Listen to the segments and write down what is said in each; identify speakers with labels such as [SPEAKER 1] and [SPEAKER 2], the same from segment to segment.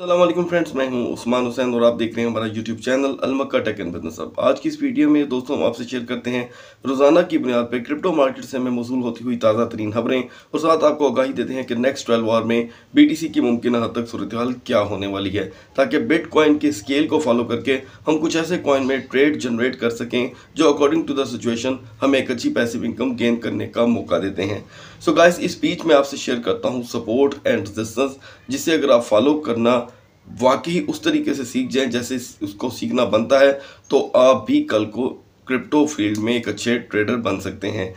[SPEAKER 1] अल्लाम फ्रेंड्स मैं हूं उस्मान हुसैन और आप देख रहे हैं हमारा YouTube channel Almakka tech and business अब आज की इस वीडियो में दोस्तों हम आपसे शेयर करते हैं रोज़ाना की बुनियाद पर क्रिप्टो मार्केट से हमें मौजूद होती हुई ताज़ा तरीन खबरें और साथ आपको आगाही देते हैं कि नेक्स्ट ट्वेल्व आवर में बी टी सी की मुमकिन हद तक सूरत हाल क्या होने वाली है ताकि बिट कॉइन के स्केल को फॉलो करके हम कुछ ऐसे कॉइन में ट्रेड जनरेट कर सकें जो अकॉर्डिंग टू द सिचुएशन हमें एक अच्छी पैसिव इनकम गेन करने का मौका देते हैं सो गाइस इस बीच में आपसे शेयर करता हूँ सपोर्ट एंड रेजिस्टेंस जिसे अगर आप फॉलो करना वाकई उस तरीके से सीख जाएं जैसे उसको सीखना बनता है तो आप भी कल को क्रिप्टो फील्ड में एक अच्छे ट्रेडर बन सकते हैं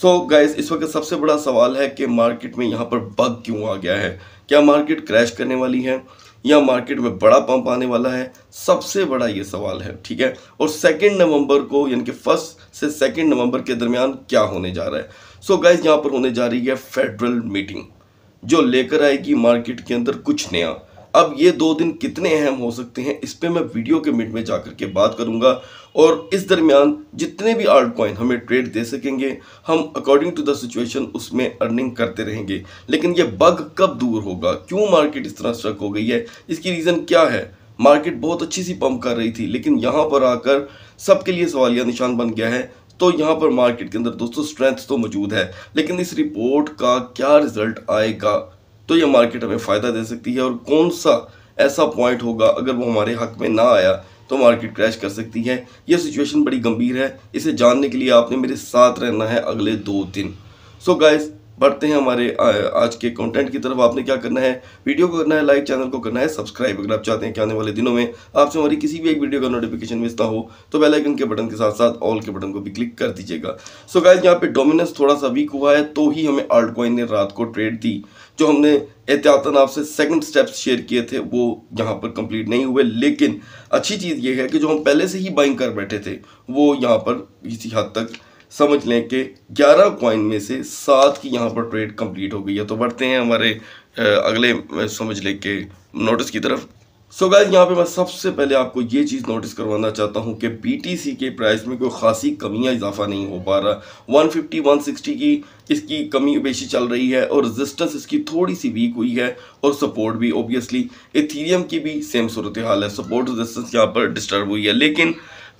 [SPEAKER 1] सो so गाइस इस वक्त सबसे बड़ा सवाल है कि मार्केट में यहाँ पर बग क्यों आ गया है क्या मार्केट क्रैश करने वाली है या मार्केट में बड़ा पंप आने वाला है सबसे बड़ा ये सवाल है ठीक है और सेकेंड नवंबर को यानी कि फर्स्ट से सेकेंड नवंबर के दरमियान क्या होने जा रहा है सो गाइज यहाँ पर होने जा रही है फेडरल मीटिंग जो लेकर आएगी मार्केट के अंदर कुछ नया अब ये दो दिन कितने अहम हो सकते हैं इस पर मैं वीडियो के मिड में जाकर के बात करूंगा और इस दरमियान जितने भी आर्ट कॉइन हमें ट्रेड दे सकेंगे हम अकॉर्डिंग टू द सिचुएशन उसमें अर्निंग करते रहेंगे लेकिन ये बग कब दूर होगा क्यों मार्केट इस तरह स्ट्रक हो गई है इसकी रीज़न क्या है मार्केट बहुत अच्छी सी पंप कर रही थी लेकिन यहाँ पर आकर सबके लिए सवालिया निशान बन गया है तो यहाँ पर मार्केट के अंदर दोस्तों स्ट्रेंथ तो मौजूद है लेकिन इस रिपोर्ट का क्या रिजल्ट आएगा तो ये मार्केट हमें फ़ायदा दे सकती है और कौन सा ऐसा पॉइंट होगा अगर वो हमारे हक में ना आया तो मार्केट क्रैश कर सकती है यह सिचुएशन बड़ी गंभीर है इसे जानने के लिए आपने मेरे साथ रहना है अगले दो दिन सो so गाइज़ बढ़ते हैं हमारे आज के कंटेंट की तरफ आपने क्या करना है वीडियो को करना है लाइक चैनल को करना है सब्सक्राइब अगर आप चाहते हैं कि आने वाले दिनों में आपसे हमारी किसी भी एक वीडियो का नोटिफिकेशन मिलता हो तो आइकन के बटन के साथ साथ ऑल के बटन को भी क्लिक कर दीजिएगा सो गाइज यहाँ पे डोमिनेंस थोड़ा सा वीक हुआ है तो ही हमें आल्ट कॉइन ने रात को ट्रेड दी जो हमने एहतियातन आपसे सेकंड स्टेप्स शेयर किए थे वो यहाँ पर कंप्लीट नहीं हुए लेकिन अच्छी चीज़ ये है कि जो हम पहले से ही बाइंग कर बैठे थे वो यहाँ पर इसी हद तक समझ लें कि 11 कॉइन में से सात की यहाँ पर ट्रेड कंप्लीट हो गई है तो बढ़ते हैं हमारे अगले समझ लें कि नोटिस की तरफ सो गाइज यहाँ पे मैं सबसे पहले आपको ये चीज़ नोटिस करवाना चाहता हूँ कि बी के प्राइस में कोई खासी कमी या इजाफा नहीं हो पा रहा 150 160 की इसकी कमी बेशी चल रही है और रेजिस्टेंस इसकी थोड़ी सी वीक हुई है और सपोर्ट भी ओबियसली इथीरियम की भी सेम सूरत हाल है सपोर्ट रेजिस्टेंस यहाँ पर डिस्टर्ब हुई है लेकिन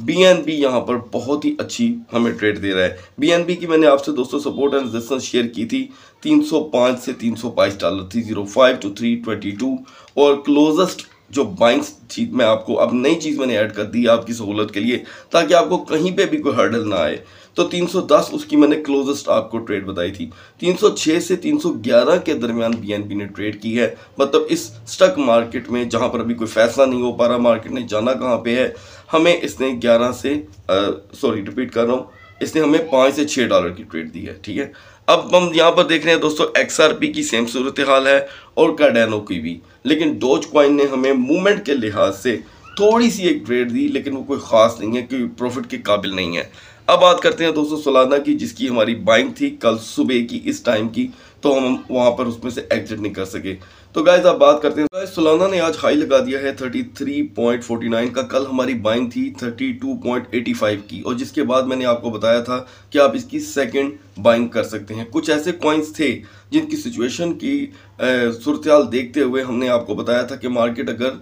[SPEAKER 1] बी एन बी यहाँ पर बहुत ही अच्छी हमें ट्रेड दे रहा है बी एन बी की मैंने आपसे दोस्तों सपोर्ट एंड रेजिस्टेंस शेयर की थी 305 से 322 dollar three zero five two three twenty two और क्लोजेस्ट जो बाइंग थी मैं आपको अब नई चीज़ मैंने ऐड कर दी आपकी सहूलत के लिए ताकि आपको कहीं पे भी कोई हर्डल ना आए तो 310 उसकी मैंने क्लोजेस्ट आपको ट्रेड बताई थी 306 से 311 के दरमियान बीएनपी ने ट्रेड की है मतलब इस स्टक मार्केट में जहां पर अभी कोई फैसला नहीं हो पा रहा मार्केट ने जाना कहाँ पे है हमें इसने ग्यारह से सॉरी रिपीट कर रहा हूँ इसने हमें पाँच से छः डॉलर की ट्रेड दी है ठीक है अब हम यहाँ पर देख रहे हैं दोस्तों पी की सेम सूरत हाल है और कार्डेनो की भी लेकिन डोज क्वाइन ने हमें मूवमेंट के लिहाज से थोड़ी सी एक ट्रेड दी लेकिन वो कोई ख़ास नहीं है क्योंकि प्रॉफिट के काबिल नहीं है अब बात करते हैं दोस्तों सोलाना की जिसकी हमारी बाइंग थी कल सुबह की इस टाइम की तो हम वहाँ पर उसमें से एग्जिट नहीं कर सके तो गाइज आप बात करते हैं गाइज सोलाना ने आज हाई लगा दिया है 33.49 का कल हमारी बाइंग थी 32.85 की और जिसके बाद मैंने आपको बताया था कि आप इसकी सेकंड बाइंग कर सकते हैं कुछ ऐसे कॉइन्स थे जिनकी सिचुएशन की सूरत देखते हुए हमने आपको बताया था कि मार्केट अगर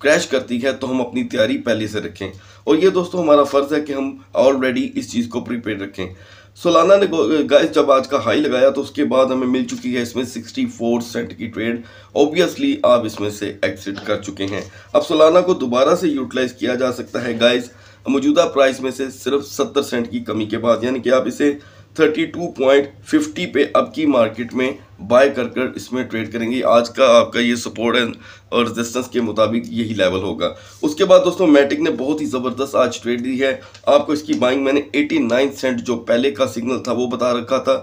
[SPEAKER 1] क्रैश करती है तो हम अपनी तैयारी पहले से रखें और ये दोस्तों हमारा फ़र्ज़ है कि हम ऑलरेडी इस चीज़ को प्रिपेयर रखें सोलाना ने गाइस जब आज का हाई लगाया तो उसके बाद हमें मिल चुकी है इसमें 64 सेंट की ट्रेड ऑब्वियसली आप इसमें से एग्जिट कर चुके हैं अब सोलाना को दोबारा से यूटिलाइज किया जा सकता है गाइस मौजूदा प्राइस में से सिर्फ 70 सेंट की कमी के बाद यानी कि आप इसे 32.50 पे अब की मार्केट में बाय कर कर इसमें ट्रेड करेंगे आज का आपका ये सपोर्ट एंड और रेजिस्टेंस के मुताबिक यही लेवल होगा उसके बाद दोस्तों मैटिक ने बहुत ही ज़बरदस्त आज ट्रेड दी है आपको इसकी बाइंग मैंने 89 सेंट जो पहले का सिग्नल था वो बता रखा था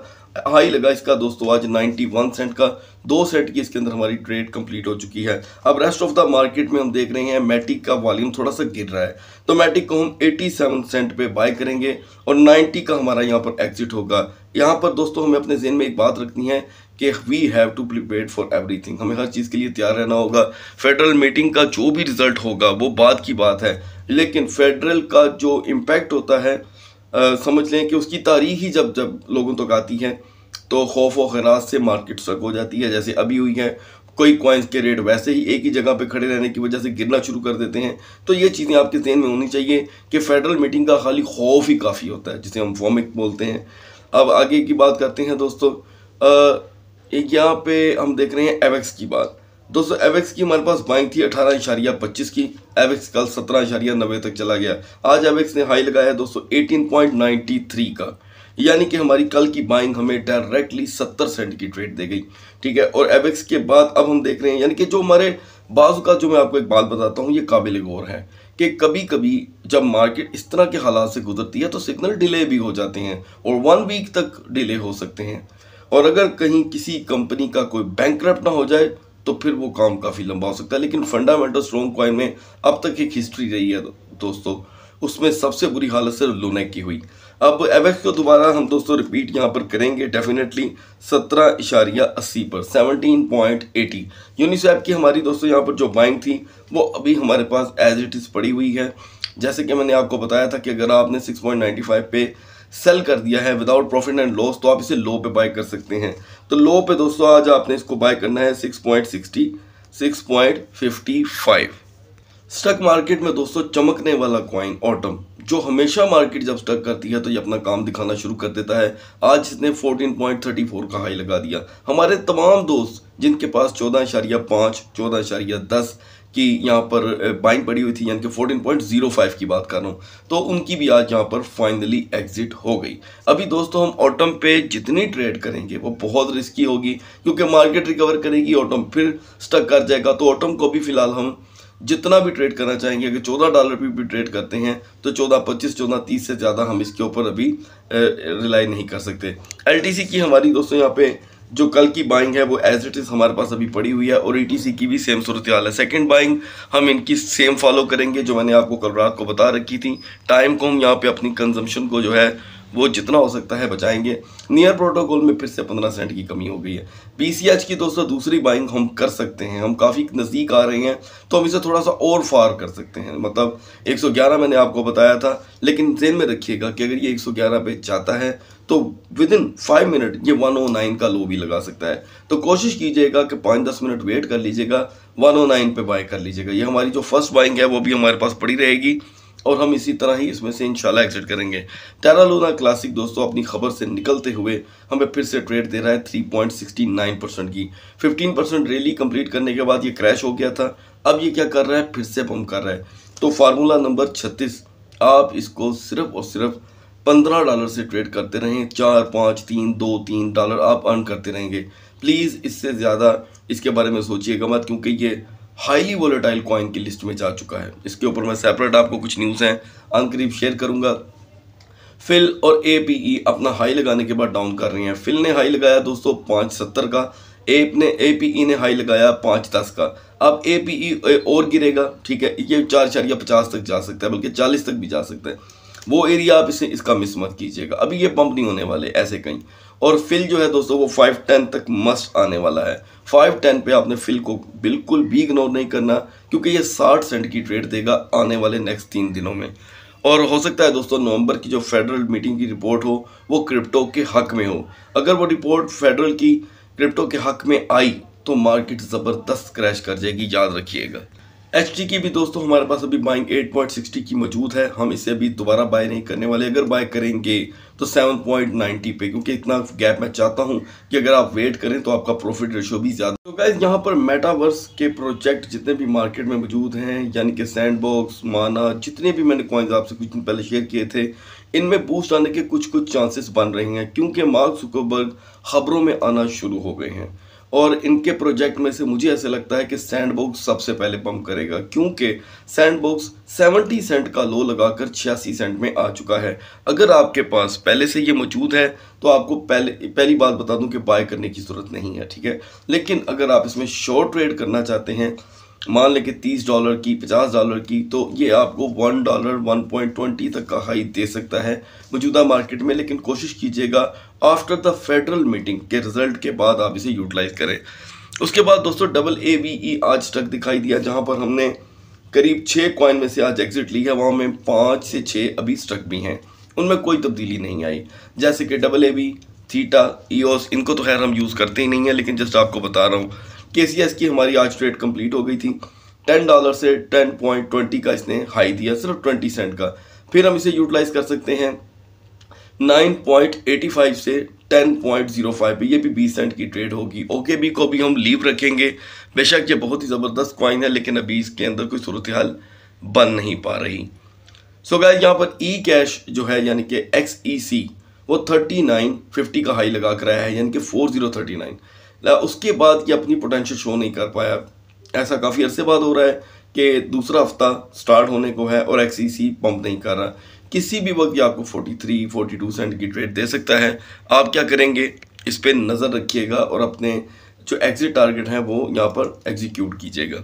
[SPEAKER 1] हाई लगा इसका दोस्तों आज 91 सेंट का दो सेट की इसके अंदर हमारी ट्रेड कंप्लीट हो चुकी है अब रेस्ट ऑफ द मार्केट में हम देख रहे हैं मैटिक का वॉल्यूम थोड़ा सा गिर रहा है तो मैटिक को हम 87 सेंट पे बाय करेंगे और 90 का हमारा यहाँ पर एग्जिट होगा यहाँ पर दोस्तों हमें अपने जेन में एक बात रखनी है कि we have to prepare for every हमें हर चीज़ के लिए तैयार रहना होगा फेडरल मीटिंग का जो भी रिजल्ट होगा वो बाद की बात है लेकिन फेडरल का जो इम्पैक्ट होता है आ, समझ लें कि उसकी तारीख ही जब जब लोगों तक तो आती है तो खौफ व खनाज से मार्केट सक हो जाती है जैसे अभी हुई है कोई कॉइन्स के रेट वैसे ही एक ही जगह पे खड़े रहने की वजह से गिरना शुरू कर देते हैं तो ये चीज़ें आपके जहन में होनी चाहिए कि फेडरल मीटिंग का खाली खौफ ही काफ़ी होता है जिसे हम वॉमिक बोलते हैं अब आगे की बात करते हैं दोस्तों एक यहाँ पे हम देख रहे हैं एवेक्स की बात दोस्तों एवेक्स की हमारे पास बाइंग थी अठारह इशारिया पच्चीस की एवेक्स कल सत्रह इशारिया नब्बे तक चला गया आज एवेक्स ने हाई लगाया दोस्तों एटीन पॉइंट नाइन्टी थ्री का यानी कि हमारी कल की बाइंग हमें डायरेक्टली सत्तर सेंट की ट्रेड दे गई ठीक है और एवेक्स के बाद अब हम देख रहे हैं यानी कि जो हमारे बाजू का जो मैं आपको एक बात बताता हूँ ये काबिल गौर है कि कभी कभी जब मार्केट इस तरह के हालात से गुजरती है तो सिग्नल डिले भी हो जाते हैं और वन वीक तक डिले हो सकते हैं और अगर कहीं किसी कंपनी का कोई बैंक ना हो जाए तो फिर वो काम काफ़ी लंबा हो सकता है लेकिन फंडामेंटल स्ट्रॉन्ग कॉइन में अब तक एक हिस्ट्री रही है दोस्तों उसमें सबसे बुरी हालत सिर्फ लूनेक की हुई अब एवेक्स को दोबारा हम दोस्तों रिपीट यहाँ पर करेंगे डेफिनेटली सत्रह इशारिया अस्सी पर सेवनटीन पॉइंट एटी यूनिसेफ की हमारी दोस्तों यहाँ पर जो बाइंग थी वो अभी हमारे पास एज इट इज़ पड़ी हुई है जैसे कि मैंने आपको बताया था कि अगर आपने सिक्स पॉइंट नाइन्टी फाइव पे सेल कर दिया है विदाउट प्रॉफिट एंड लॉस तो आप इसे लो पे बाय कर सकते हैं तो लो पे दोस्तों आज आपने इसको बाय करना है six point sixty six point fifty five stock market में दोस्तों चमकने वाला कॉइन ऑटम जो हमेशा मार्केट जब स्टक करती है तो ये अपना काम दिखाना शुरू कर देता है आज इसने 14.34 का हाई लगा दिया हमारे तमाम दोस्त जिनके पास चौदह इशारिया पाँच चौदह इशारिया दस की यहाँ पर बाइंग पड़ी हुई थी यानी कि 14.05 की बात कर रहा हूँ तो उनकी भी आज यहाँ पर फाइनली एग्जिट हो गई अभी दोस्तों हम ऑटम पे जितनी ट्रेड करेंगे वो बहुत रिस्की होगी क्योंकि मार्केट रिकवर करेगी ऑटम फिर स्टक कर जाएगा तो ऑटम को भी फिलहाल हम जितना भी ट्रेड करना चाहेंगे अगर चौदह डॉलर पर भी ट्रेड करते हैं तो चौदह पच्चीस चौदह तीस से ज़्यादा हम इसके ऊपर अभी रिलाई नहीं कर सकते एल की हमारी दोस्तों यहाँ पर जो कल की बाइंग है वो एज इट इज़ हमारे पास अभी पड़ी हुई है और ई e की भी सेम सूरत हाल है सेकेंड बाइंग हम इनकी सेम फॉलो करेंगे जो मैंने आपको कल रात को बता रखी थी टाइम को हम यहाँ पे अपनी कंजम्पशन को जो है वो जितना हो सकता है बचाएंगे नियर प्रोटोकॉल में फिर से पंद्रह सेंट की कमी हो गई है पीसीएच की दोस्तों दूसरी बाइंग हम कर सकते हैं हम काफ़ी नज़दीक आ रहे हैं तो हम इसे थोड़ा सा और फार कर सकते हैं मतलब 111 मैंने आपको बताया था लेकिन जेन में रखिएगा कि अगर ये 111 पे जाता है तो विद इन फाइव मिनट ये 109 का लो भी लगा सकता है तो कोशिश कीजिएगा कि पाँच दस मिनट वेट कर लीजिएगा वन ओ नाइन बाय कर लीजिएगा ये हमारी जो फर्स्ट बाइंग है वो भी हमारे पास पड़ी रहेगी और हम इसी तरह ही इसमें से इंशाल्लाह एग्जिट करेंगे टेरा लोना क्लासिक दोस्तों अपनी खबर से निकलते हुए हमें फिर से ट्रेड दे रहा है 3.69 परसेंट की 15 परसेंट रैली कंप्लीट करने के बाद ये क्रैश हो गया था अब ये क्या कर रहा है फिर से पम्प कर रहा है तो फार्मूला नंबर छत्तीस आप इसको सिर्फ और सिर्फ पंद्रह डॉलर से ट्रेड करते रहें चार पाँच तीन दो तीन डॉलर आप अर्न करते रहेंगे प्लीज़ इससे ज़्यादा इसके बारे में सोचिएगा मत क्योंकि ये हाईली वोलेटाइल कॉइन की लिस्ट में जा चुका है इसके ऊपर मैं सेपरेट आपको कुछ न्यूज़ हैं अंकरीब शेयर करूंगा फिल और ए पी ई अपना हाई लगाने के बाद डाउन कर रही हैं फिल ने हाई लगाया दोस्तों पाँच सत्तर का एप e ने ए पी ई ने हाई लगाया पाँच दस का अब e ए पी ई और गिरेगा ठीक है ये चार चार या पचास तक जा सकता है बल्कि चालीस तक भी जा सकता है वो एरिया आप इसे इसका मिस मत कीजिएगा अभी ये पंप नहीं होने वाले ऐसे कहीं और फिल जो है दोस्तों वो फाइव टेन तक मस्ट आने वाला है फाइव टेन पे आपने फिल को बिल्कुल भी इग्नोर नहीं करना क्योंकि ये साठ सेंट की ट्रेड देगा आने वाले नेक्स्ट तीन दिनों में और हो सकता है दोस्तों नवंबर की जो फेडरल मीटिंग की रिपोर्ट हो वो क्रिप्टो के हक में हो अगर वो रिपोर्ट फेडरल की क्रिप्टो के हक में आई तो मार्केट ज़बरदस्त क्रैश कर जाएगी याद रखिएगा एच की भी दोस्तों हमारे पास अभी बाइंग 8.60 की मौजूद है हम इसे अभी दोबारा बाय नहीं करने वाले अगर बाय करेंगे तो 7.90 पे क्योंकि इतना गैप मैं चाहता हूँ कि अगर आप वेट करें तो आपका प्रॉफिट रेशियो भी ज़्यादा तो गाइज यहाँ पर मेटावर्स के प्रोजेक्ट जितने भी मार्केट में मौजूद हैं यानी कि सैंडबॉक्स माना जितने भी मैंने कॉइन्स आपसे कुछ दिन पहले शेयर किए थे इनमें बूस्ट आने के कुछ कुछ चांसेस बन रहे हैं क्योंकि मार्क सुकरबर्ग खबरों में आना शुरू हो गए हैं और इनके प्रोजेक्ट में से मुझे ऐसे लगता है कि सैंड सबसे पहले पंप करेगा क्योंकि सैंड 70 सेंट का लो लगाकर छियासी सेंट में आ चुका है अगर आपके पास पहले से ये मौजूद है तो आपको पहले पहली बात बता दूं कि बाय करने की ज़रूरत नहीं है ठीक है लेकिन अगर आप इसमें शॉर्ट ट्रेड करना चाहते हैं मान लें कि तीस डॉलर की पचास डॉलर की तो ये आपको one dollar one point twenty तक का हाई दे सकता है मौजूदा मार्केट में लेकिन कोशिश कीजिएगा आफ्टर द फेडरल मीटिंग के रिजल्ट के बाद आप इसे यूटिलाइज करें उसके बाद दोस्तों डबल ए वी ई आज तक दिखाई दिया जहाँ पर हमने करीब छः कॉइन में से आज एग्जिट ली है वहाँ में पाँच से छः अभी स्टक भी हैं उनमें कोई तब्दीली नहीं आई जैसे कि double A V theta EOS इनको तो खैर हम यूज़ करते ही नहीं है लेकिन जस्ट आपको बता रहा हूँ के की हमारी आज ट्रेड कंप्लीट हो गई थी टेन डॉलर से टेन पॉइंट ट्वेंटी का इसने हाई दिया सिर्फ ट्वेंटी सेंट का फिर हम इसे यूटिलाइज कर सकते हैं नाइन पॉइंट एटी फाइव से टेन पॉइंट जीरो फाइव पे ये भी बीस सेंट की ट्रेड होगी ओके बी को भी हम लीव रखेंगे बेशक ये बहुत ही ज़बरदस्त क्वाइन है लेकिन अभी इसके अंदर कोई सूरत हाल बन नहीं पा रही सो गाय यहाँ पर ई e कैश जो है यानी कि एक्स ई सी वो थर्टी नाइन फिफ्टी का हाई लगा कर आया है यानी कि फोर जीरो थर्टी नाइन उसके बाद ये अपनी पोटेंशियल शो नहीं कर पाया ऐसा काफ़ी अरसे बाद हो रहा है कि दूसरा हफ्ता स्टार्ट होने को है और एक्स पंप e नहीं कर रहा किसी भी वक्त ये आपको 43, 42 सेंट की ट्रेड दे सकता है आप क्या करेंगे इस पर नज़र रखिएगा और अपने जो एग्जिट टारगेट हैं वो यहाँ पर एग्जीक्यूट कीजिएगा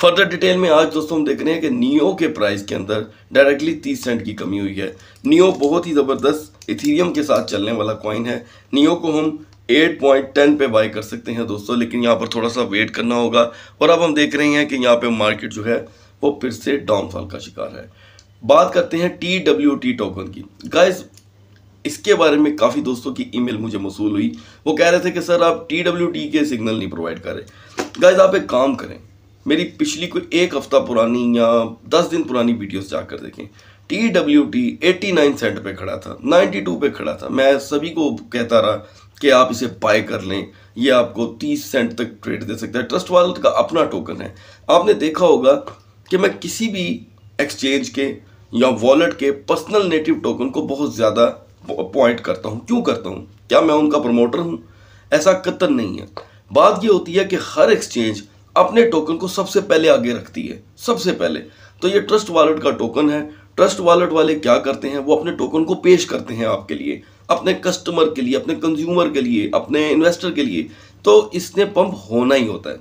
[SPEAKER 1] फर्दर डिटेल में आज दोस्तों हम देख रहे हैं कि नियो के प्राइस के अंदर डायरेक्टली 30 सेंट की कमी हुई है नियो बहुत ही ज़बरदस्त इथीरियम के साथ चलने वाला कॉइन है नियो को हम एट पॉइंट टेन पे बाई कर सकते हैं दोस्तों लेकिन यहाँ पर थोड़ा सा वेट करना होगा और अब हम देख रहे हैं कि यहाँ पे मार्केट जो है वो फिर से डाउनफॉल का शिकार है बात करते हैं टी डब्ल्यू टी टोकन की गाइस इसके बारे में काफ़ी दोस्तों की ईमेल मुझे मसूल हुई वो कह रहे थे कि सर आप टी डब्ल्यू टी के सिग्नल नहीं प्रोवाइड करें गाइज आप एक काम करें मेरी पिछली कोई एक हफ्ता पुरानी या दस दिन पुरानी वीडियोज जाकर देखें T W T eighty nine cent पर खड़ा था नाइन्टी टू पर खड़ा था मैं सभी को कहता रहा कि आप इसे बाय कर लें ये आपको 30 सेंट तक ट्रेड दे सकता है ट्रस्ट वॉलेट का अपना टोकन है आपने देखा होगा कि मैं किसी भी एक्सचेंज के या वॉलेट के पर्सनल नेटिव टोकन को बहुत ज़्यादा अपॉइंट करता हूँ क्यों करता हूँ क्या मैं उनका प्रमोटर हूँ ऐसा कतन नहीं है बात यह होती है कि हर एक्सचेंज अपने टोकन को सबसे पहले आगे रखती है सबसे पहले तो ये ट्रस्ट वॉलेट का टोकन है ट्रस्ट वॉलेट वाले क्या करते हैं वो अपने टोकन को पेश करते हैं आपके लिए अपने कस्टमर के लिए अपने कंज्यूमर के लिए अपने इन्वेस्टर के लिए तो इसने पंप होना ही होता है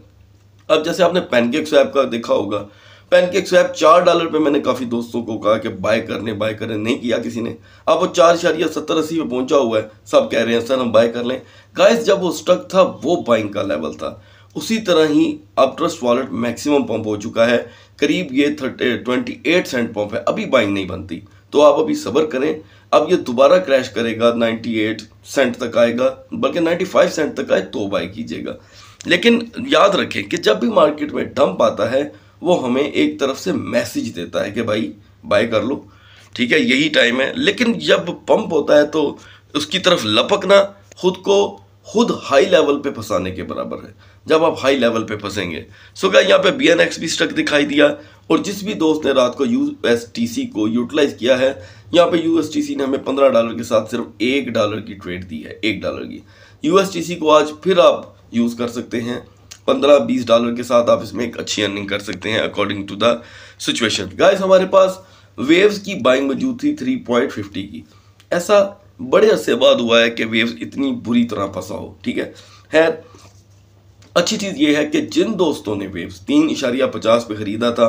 [SPEAKER 1] अब जैसे आपने पैनकेक स्वैप का देखा होगा पैनकेक स्वैप चार डॉलर पे मैंने काफ़ी दोस्तों को कहा कि बाय करने बाय करने नहीं किया किसी ने अब वो चार शरिया सत्तर अस्सी पे पहुंचा हुआ है सब कह रहे हैं सर हम बाय कर लें गाइस जब वो स्टक था वो बाइंग का लेवल था उसी तरह ही अब ट्रस्ट वॉलेट मैक्सिमम पंप हो चुका है करीब ये thirty twenty eight cent pump है अभी बाइंग नहीं बनती तो आप अभी सबर करें अब ये दोबारा क्रैश करेगा 98 सेंट तक आएगा बल्कि 95 सेंट तक आए तो बाय कीजिएगा लेकिन याद रखें कि जब भी मार्केट में डंप आता है वो हमें एक तरफ से मैसेज देता है कि भाई बाय कर लो ठीक है यही टाइम है लेकिन जब पंप होता है तो उसकी तरफ लपकना खुद को खुद हाई लेवल पे फंसाने के बराबर है जब आप हाई लेवल पे फंसेंगे सो क्या यहाँ पे बी एन एक्स भी स्ट्रक दिखाई दिया और जिस भी दोस्त ने रात को यू एस टी सी को यूटिलाइज किया है यहाँ पे यूएसटीसी ने हमें पंद्रह डॉलर के साथ सिर्फ एक डॉलर की ट्रेड दी है एक डॉलर की यूएसटीसी को आज फिर आप यूज़ कर सकते हैं पंद्रह बीस डॉलर के साथ आप इसमें एक अच्छी अर्निंग कर सकते हैं according to the situation guys हमारे पास वेव्स की बाइंग मौजूद थी थ्री पॉइंट फिफ्टी की ऐसा बड़े अरसे बाद हुआ है कि वेव्स इतनी बुरी तरह फंसा हो ठीक है है अच्छी चीज़ ये है कि जिन दोस्तों ने वेव्स तीन इशारिया पचास पे ख़रीदा था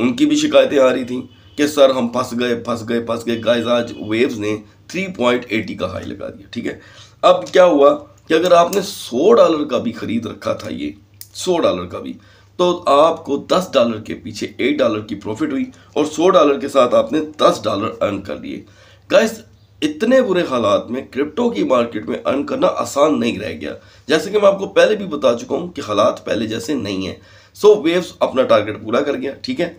[SPEAKER 1] उनकी भी शिकायतें आ रही थी कि सर हम फंस गए फंस गए फंस गए गाइस आज वेव्स ने 3.80 का हाई लगा दिया ठीक है अब क्या हुआ कि अगर आपने 100 डॉलर का भी खरीद रखा था ये 100 डॉलर का भी तो आपको 10 डॉलर के पीछे 8 डॉलर की प्रॉफिट हुई और 100 डॉलर के साथ आपने 10 डॉलर अर्न कर लिए गाइस इतने बुरे हालात में क्रिप्टो की मार्केट में अर्न करना आसान नहीं रह गया जैसे कि मैं आपको पहले भी बता चुका हूँ कि हालात पहले जैसे नहीं है सो so, वेव्स अपना टारगेट पूरा कर गया ठीक है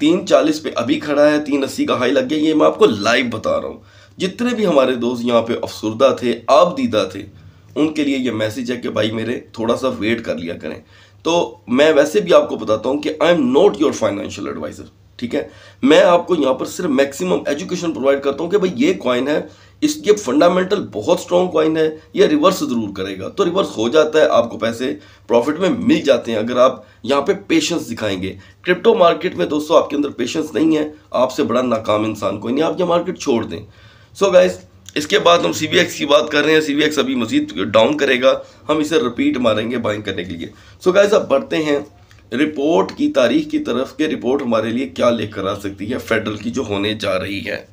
[SPEAKER 1] तीन चालीस पे अभी खड़ा है तीन अस्सी का हाई लग गया ये मैं आपको लाइव बता रहा हूँ जितने भी हमारे दोस्त यहाँ पे अफसरदा थे आप दीदा थे उनके लिए ये मैसेज है कि भाई मेरे थोड़ा सा वेट कर लिया करें तो मैं वैसे भी आपको बताता हूँ कि I am not your financial advisor ठीक है मैं आपको यहाँ पर सिर्फ मैक्सिमम एजुकेशन प्रोवाइड करता हूँ कि भाई ये कॉइन है इसके फंडामेंटल बहुत स्ट्रॉन्ग क्वाइन है यह रिवर्स ज़रूर करेगा तो रिवर्स हो जाता है आपको पैसे प्रॉफिट में मिल जाते हैं अगर आप यहाँ पे पेशेंस दिखाएंगे क्रिप्टो मार्केट में दोस्तों आपके अंदर पेशेंस नहीं है आपसे बड़ा नाकाम इंसान कोई नहीं आप ये मार्केट छोड़ दें सो so गाइस इसके बाद हम सी की बात कर रहे हैं सी अभी मजीद डाउन करेगा हम इसे रिपीट मारेंगे बाइंग करने के लिए सो so आप बढ़ते हैं रिपोर्ट की तारीख की तरफ के रिपोर्ट हमारे लिए क्या लेकर आ सकती है फेडरल की जो होने जा रही है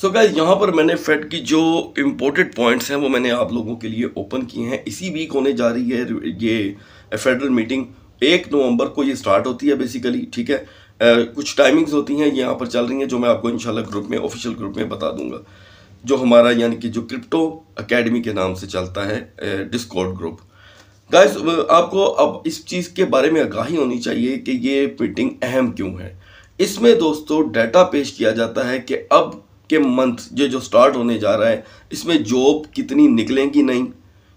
[SPEAKER 1] सो so यहाँ पर मैंने फेड की जो इम्पोर्टेड पॉइंट्स हैं वो मैंने आप लोगों के लिए ओपन किए हैं इसी वीक होने जा रही है ये फेडरल मीटिंग एक नवंबर को ये स्टार्ट होती है बेसिकली ठीक है आ, कुछ टाइमिंग्स होती हैं यहाँ पर चल रही हैं जो मैं आपको इंशाल्लाह ग्रुप में ऑफिशियल ग्रुप में बता दूंगा जो हमारा यानी कि जो क्रिप्टो अकेडमी के नाम से चलता है डिस्कॉर्ड ग्रुप गाइस आपको अब इस चीज़ के बारे में आगाही होनी चाहिए कि ये मीटिंग अहम क्यों है इसमें दोस्तों डाटा पेश किया जाता है कि अब के मंथ जो जो स्टार्ट होने जा रहा है इसमें जॉब कितनी निकलेंगी नहीं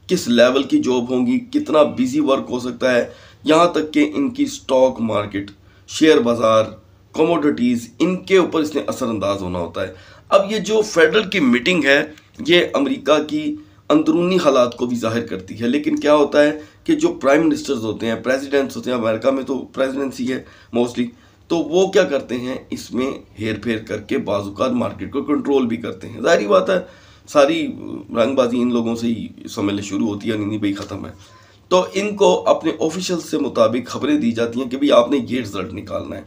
[SPEAKER 1] किस लेवल की जॉब होंगी कितना बिजी वर्क हो सकता है यहाँ तक कि इनकी स्टॉक मार्केट शेयर बाज़ार कमोडिटीज़ इनके ऊपर इसने असरअंदाज होना होता है अब ये जो फेडरल की मीटिंग है ये अमेरिका की अंदरूनी हालात को भी जाहिर करती है लेकिन क्या होता है कि जो प्राइम मिनिस्टर्स होते हैं प्रेसिडेंट्स होते हैं अमेरिका में तो प्रेसिडेंसी है मोस्टली तो वो क्या करते हैं इसमें हेर फेर करके बाजूकार मार्केट को कंट्रोल भी करते हैं जाहिर बात है सारी रंगबाजी इन लोगों से ही ले शुरू होती है नींदी भाई ख़त्म है तो इनको अपने ऑफिशियल से मुताबिक खबरें दी जाती हैं कि भाई आपने ये रिज़ल्ट निकालना है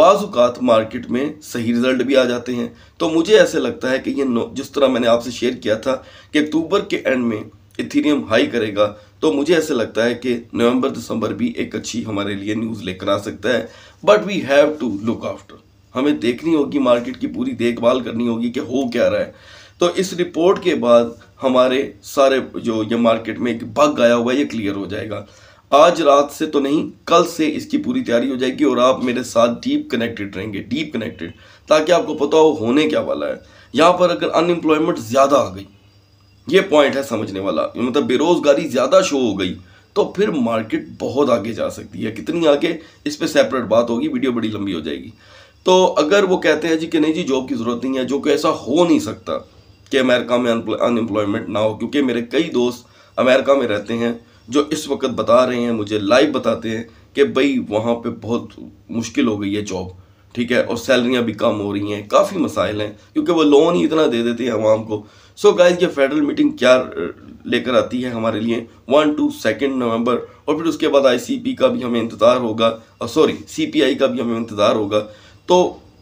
[SPEAKER 1] बाज़ात मार्केट में सही रिज़ल्ट भी आ जाते हैं तो मुझे ऐसे लगता है कि ये जिस तरह मैंने आपसे शेयर किया था कि अक्टूबर के एंड में इथीरियम हाई करेगा तो मुझे ऐसे लगता है कि नवंबर दिसंबर भी एक अच्छी हमारे लिए न्यूज़ लेकर आ सकता है but we have to look after हमें देखनी होगी मार्केट की पूरी देखभाल करनी होगी कि हो क्या रहा है तो इस रिपोर्ट के बाद हमारे सारे जो ये मार्केट में एक बग आया हुआ है ये क्लियर हो जाएगा आज रात से तो नहीं कल से इसकी पूरी तैयारी हो जाएगी और आप मेरे साथ डीप कनेक्टेड रहेंगे डीप कनेक्टेड ताकि आपको पता हो होने क्या वाला है यहाँ पर अगर अनएम्प्लॉयमेंट ज़्यादा आ गई ये पॉइंट है समझने वाला मतलब बेरोजगारी ज़्यादा शो हो गई तो फिर मार्केट बहुत आगे जा सकती है कितनी आगे इस पर सेपरेट बात होगी वीडियो बड़ी लंबी हो जाएगी तो अगर वो कहते हैं जी कि नहीं जी जॉब की ज़रूरत नहीं है जो कि ऐसा हो नहीं सकता कि अमेरिका में अनएम्प्लॉयमेंट ना हो क्योंकि मेरे कई दोस्त अमेरिका में रहते हैं जो इस वक्त बता रहे हैं मुझे लाइव बताते हैं कि भाई वहाँ पर बहुत मुश्किल हो गई है जॉब ठीक है और सैलरियाँ भी कम हो रही हैं काफ़ी मसाइल हैं क्योंकि वो लोन ही इतना दे देते हैं आवाम को सो so गाइज ये फेडरल मीटिंग क्या लेकर आती है हमारे लिए वन टू सेकेंड नवंबर और फिर उसके बाद आईसीपी का भी हमें इंतज़ार होगा और सॉरी सीपीआई का भी हमें इंतज़ार होगा तो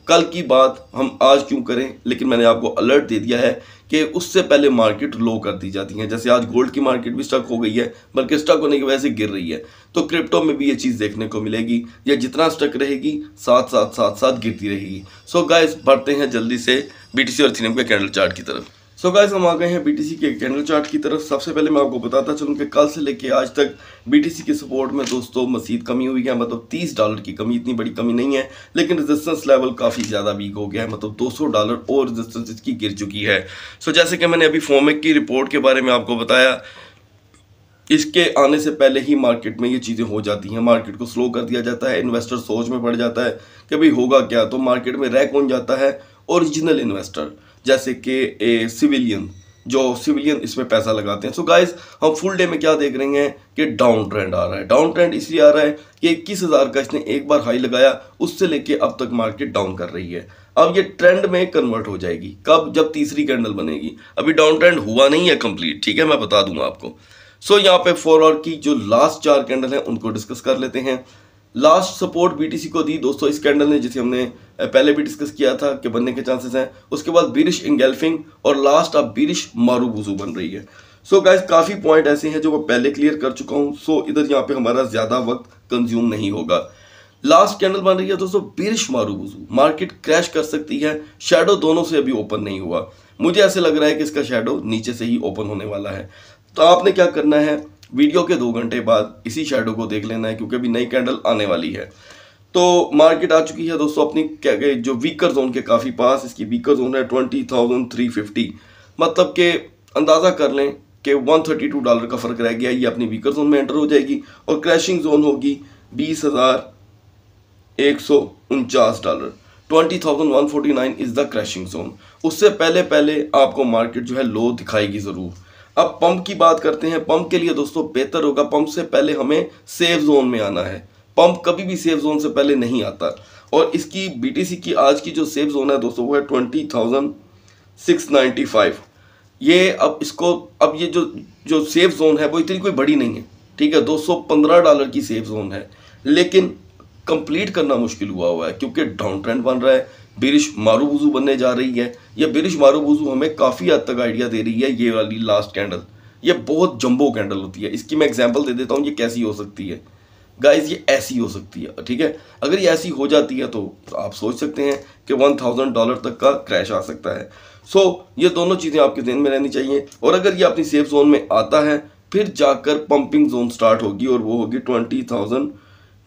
[SPEAKER 1] कल की बात हम आज क्यों करें लेकिन मैंने आपको अलर्ट दे दिया है कि उससे पहले मार्केट लो कर दी जाती है जैसे आज गोल्ड की मार्केट भी स्टक हो गई है बल्कि स्टक होने की वजह से गिर रही है तो क्रिप्टो में भी ये चीज़ देखने को मिलेगी या जितना स्टक रहेगी साथ साथ साथ साथ गिरती रहेगी सो गाय बढ़ते हैं जल्दी से बी और थीनम के कैंडल चार्ट की तरफ सो so गाइस हम आ गए हैं बीटीसी के कैंडल चार्ट की तरफ सबसे पहले मैं आपको बताता चलूँ कि कल से लेके आज तक बीटीसी के सपोर्ट में दोस्तों मसीद कमी हुई है मतलब 30 डॉलर की कमी इतनी बड़ी कमी नहीं है लेकिन रेजिस्टेंस लेवल काफ़ी ज़्यादा वीक हो गया है मतलब 200 डॉलर और रेजिस्टेंस इसकी गिर चुकी है सो so जैसे कि मैंने अभी फोमेक की रिपोर्ट के बारे में आपको बताया इसके आने से पहले ही मार्केट में ये चीज़ें हो जाती हैं मार्केट को स्लो कर दिया जाता है इन्वेस्टर सोच में पड़ जाता है कि भाई होगा क्या तो मार्केट में रैक कौन जाता है ओरिजिनल इन्वेस्टर जैसे कि ए सिविलियन जो सिविलियन इसमें पैसा लगाते हैं सो so गाइस हम फुल डे में क्या देख रहे हैं कि डाउन ट्रेंड आ रहा है डाउन ट्रेंड इसलिए आ रहा है कि इक्कीस हज़ार का इसने एक बार हाई लगाया उससे लेके अब तक मार्केट डाउन कर रही है अब ये ट्रेंड में कन्वर्ट हो जाएगी कब जब तीसरी कैंडल बनेगी अभी डाउन ट्रेंड हुआ नहीं है कम्प्लीट ठीक है मैं बता दूंगा आपको सो so, यहाँ पे फोर आवर की जो लास्ट चार कैंडल हैं उनको डिस्कस कर लेते हैं लास्ट सपोर्ट बीटीसी को दी दोस्तों इस कैंडल ने जिसे हमने पहले भी डिस्कस किया था कि बनने के चांसेस हैं उसके बाद बीरिश इंगेल्फिंग और लास्ट अब बीरिश मारूबुजू बन रही है सो गाइज काफ़ी पॉइंट ऐसे हैं जो मैं पहले क्लियर कर चुका हूँ सो इधर यहाँ पे हमारा ज़्यादा वक्त कंज्यूम नहीं होगा लास्ट कैंडल बन रही है दोस्तों बिरिश मारूबुजू मार्केट क्रैश कर सकती है शेडो दोनों से अभी ओपन नहीं हुआ मुझे ऐसे लग रहा है कि इसका शेडो नीचे से ही ओपन होने वाला है तो आपने क्या करना है वीडियो के दो घंटे बाद इसी शेडो को देख लेना है क्योंकि अभी नई कैंडल आने वाली है तो मार्केट आ चुकी है दोस्तों अपनी जो वीकर जोन के काफ़ी पास इसकी वीकर जोन है ट्वेंटी थाउजेंड थ्री फिफ्टी मतलब के अंदाज़ा कर लें कि वन थर्टी टू डॉलर का फ़र्क रह गया ये अपनी वीकर जोन में एंटर हो जाएगी और क्रैशिंग जोन होगी बीस हज़ार एक सौ उनचास dollar twenty thousand one forty nine is the crashing zone उससे पहले पहले आपको मार्केट जो है लो दिखाएगी ज़रूर अब पंप की बात करते हैं पंप के लिए दोस्तों बेहतर होगा पंप से पहले हमें सेफ जोन में आना है पंप कभी भी सेफ जोन से पहले नहीं आता और इसकी बीटीसी की आज की जो सेफ जोन है दोस्तों वो है twenty thousand six ninety five ये अब इसको अब ये जो जो सेफ जोन है वो इतनी कोई बड़ी नहीं है ठीक है दो सौ पंद्रह डॉलर की सेफ जोन है लेकिन कंप्लीट करना मुश्किल हुआ हुआ है क्योंकि डाउन ट्रेंड बन रहा है बिरिश मारू वजू बनने जा रही है या बिरिश मारू वजू हमें काफ़ी हद तक आइडिया दे रही है ये वाली लास्ट कैंडल ये बहुत जंबो कैंडल होती है इसकी मैं एग्जाम्पल दे देता हूँ ये कैसी हो सकती है गाइज ये ऐसी हो सकती है ठीक है अगर ये ऐसी हो जाती है तो आप सोच सकते हैं कि वन थाउजेंड डॉलर तक का क्रैश आ सकता है सो so, ये दोनों चीज़ें आपके जहन में रहनी चाहिए और अगर ये अपनी सेफ जोन में आता है फिर जाकर पंपिंग जोन स्टार्ट होगी और वो होगी ट्वेंटी थाउजेंड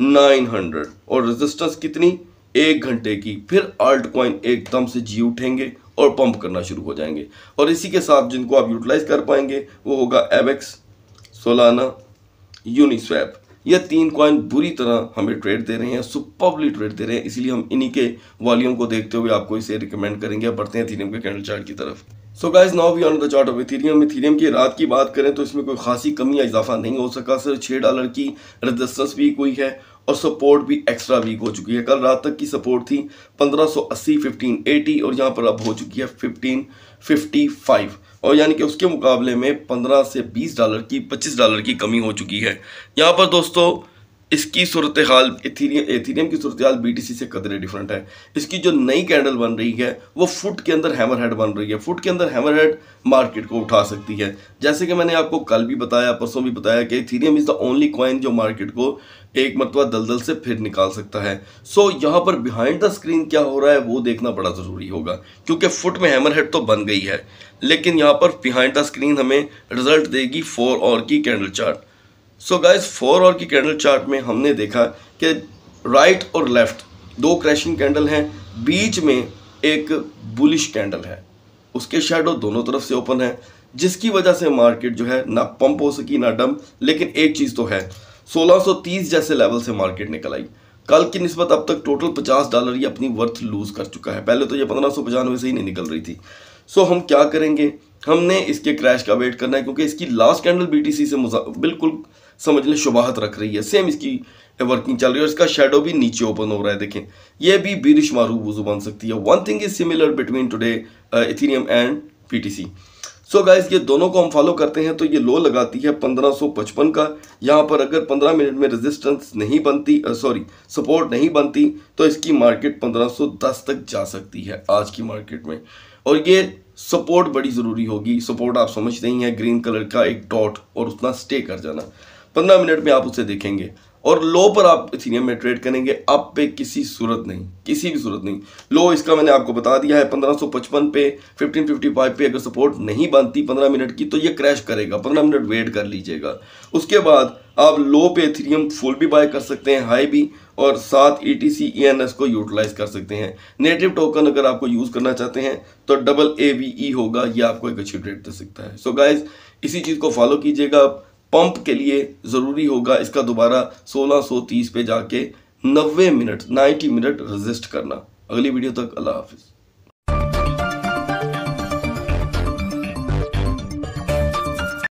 [SPEAKER 1] नाइन हंड्रेड और रेजिस्टेंस कितनी एक घंटे की फिर अल्ट कॉइन एकदम से जी उठेंगे और पंप करना शुरू हो जाएंगे और इसी के साथ जिनको आप यूटिलाइज कर पाएंगे वो होगा एबेक्स सोलाना यूनिस्वैप ये तीन कॉइन बुरी तरह हमें ट्रेड दे रहे हैं सुपरली ट्रेड दे रहे हैं इसलिए हम इन्हीं के वॉल्यूम को देखते हुए आपको इसे रिकमेंड करेंगे बढ़ते हैं थीरियम के कैंडल चार्ट की तरफ so guys now we on the chart of ethereum ethereum की रात की बात करें तो इसमें कोई खासी कमी या इजाफा नहीं हो सका सिर्फ छः डॉलर की रजिस्टेंस भी कोई है और सपोर्ट भी एक्स्ट्रा वीक हो चुकी है कल रात तक की सपोर्ट थी 1580 1580 और यहाँ पर अब हो चुकी है 1555 और यानी कि उसके मुकाबले में 15 से 20 डॉलर की 25 डॉलर की कमी हो चुकी है यहाँ पर दोस्तों इसकी सूरत हाल एथीरियम एथीरियम की सूरत हाल बी से कदरे डिफरेंट है इसकी जो नई कैंडल बन रही है वो फुट के अंदर हैमर हेड बन रही है फुट के अंदर हैमर हेड मार्केट को उठा सकती है जैसे कि मैंने आपको कल भी बताया परसों भी बताया कि ethereum is the only coin जो मार्केट को एक मरतबा दलदल से फिर निकाल सकता है सो so, यहाँ पर बिहाइंड द स्क्रीन क्या हो रहा है वो देखना बड़ा ज़रूरी होगा क्योंकि फुट में हैमर हेड तो बन गई है लेकिन यहाँ पर बिहाइंड द स्क्रीन हमें रिजल्ट देगी फोर और की candle chart so guys four hour की कैंडल चार्ट में हमने देखा कि राइट और लेफ्ट दो क्रैशिंग कैंडल हैं बीच में एक बुलिश कैंडल है उसके शेडो दोनों तरफ से ओपन है जिसकी वजह से मार्केट जो है ना पंप हो सकी ना डंप लेकिन एक चीज़ तो है 1630 जैसे लेवल से मार्केट निकल आई कल की नस्बत अब तक टोटल 50 डॉलर ही अपनी वर्थ लूज़ कर चुका है पहले तो ये पंद्रह सौ पचानवे से ही नहीं निकल रही थी सो हम क्या करेंगे हमने इसके क्रैश का वेट करना है क्योंकि इसकी लास्ट कैंडल बी से बिल्कुल समझ लें शुबाहत रख रही है सेम इसकी वर्किंग चल रही है और इसका शेडो भी नीचे ओपन हो रहा है देखें यह भी बिरिश मारू वजू बन सकती है one thing is similar between today ethereum and C so guys ये दोनों को हम फॉलो करते हैं तो ये लो लगाती है 1555 का यहाँ पर अगर 15 मिनट में रेजिस्टेंस नहीं बनती सॉरी uh, सपोर्ट नहीं बनती तो इसकी मार्केट 1510 तक जा सकती है आज की मार्केट में और ये सपोर्ट बड़ी ज़रूरी होगी सपोर्ट आप समझ रही हैं ग्रीन कलर का एक डॉट और उतना स्टे कर जाना पंद्रह मिनट में आप उसे देखेंगे और लो पर आप इथीरियम में ट्रेड करेंगे अप पे किसी सूरत नहीं किसी भी सूरत नहीं लो इसका मैंने आपको बता दिया है 1555 पे 1555 पे अगर सपोर्ट नहीं बनती 15 मिनट की तो ये क्रैश करेगा 15 मिनट वेट कर लीजिएगा उसके बाद आप लो पे इथीरियम फुल भी बाय कर सकते हैं हाई भी और साथ E T C N S को यूटिलाइज कर सकते हैं नेटिव टोकन अगर आपको यूज़ करना चाहते हैं तो डबल ए वी ई होगा यह आपको एक अच्छी ट्रेड दे सकता है सो so गाइज इसी चीज़ को फॉलो कीजिएगा आप पंप के लिए ज़रूरी होगा इसका दोबारा 1630 पे जाके 90 मिनट 90 मिनट रजिस्ट करना अगली वीडियो तक अल्लाह हाफिज़